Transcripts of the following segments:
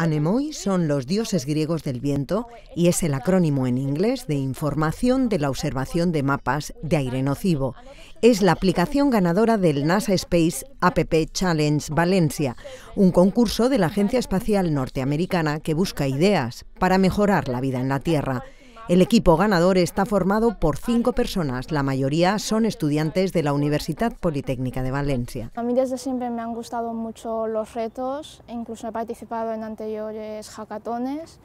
Anemoi son los dioses griegos del viento y es el acrónimo en inglés de Información de la Observación de Mapas de Aire Nocivo. Es la aplicación ganadora del NASA Space App Challenge Valencia, un concurso de la Agencia Espacial Norteamericana que busca ideas para mejorar la vida en la Tierra. El equipo ganador está formado por cinco personas, la mayoría son estudiantes de la Universidad Politécnica de Valencia. A mí desde siempre me han gustado mucho los retos, incluso he participado en anteriores hackatones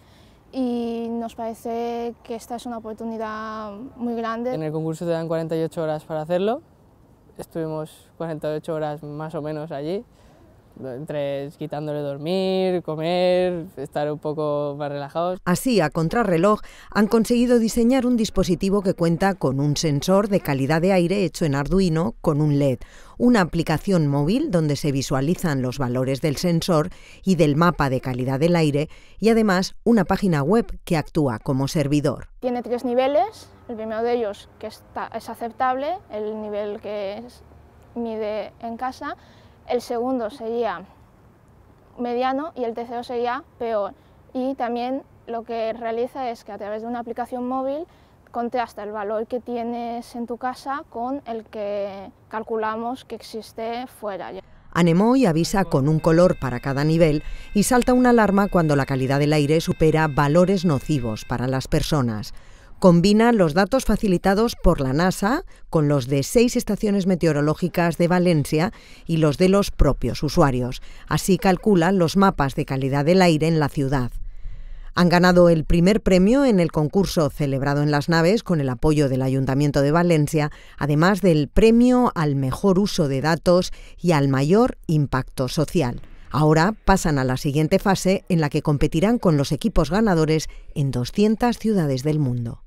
y nos parece que esta es una oportunidad muy grande. En el concurso te dan 48 horas para hacerlo, estuvimos 48 horas más o menos allí entre quitándole dormir, comer, estar un poco más relajados. Así, a contrarreloj, han conseguido diseñar un dispositivo que cuenta con un sensor de calidad de aire hecho en Arduino con un LED, una aplicación móvil donde se visualizan los valores del sensor y del mapa de calidad del aire y además una página web que actúa como servidor. Tiene tres niveles, el primero de ellos que es aceptable, el nivel que mide en casa el segundo sería mediano y el tercero sería peor. Y también lo que realiza es que a través de una aplicación móvil contrasta el valor que tienes en tu casa con el que calculamos que existe fuera. Anemoy avisa con un color para cada nivel y salta una alarma cuando la calidad del aire supera valores nocivos para las personas combina los datos facilitados por la NASA con los de seis estaciones meteorológicas de Valencia y los de los propios usuarios. Así calcula los mapas de calidad del aire en la ciudad. Han ganado el primer premio en el concurso celebrado en las naves con el apoyo del Ayuntamiento de Valencia, además del premio al mejor uso de datos y al mayor impacto social. Ahora pasan a la siguiente fase en la que competirán con los equipos ganadores en 200 ciudades del mundo.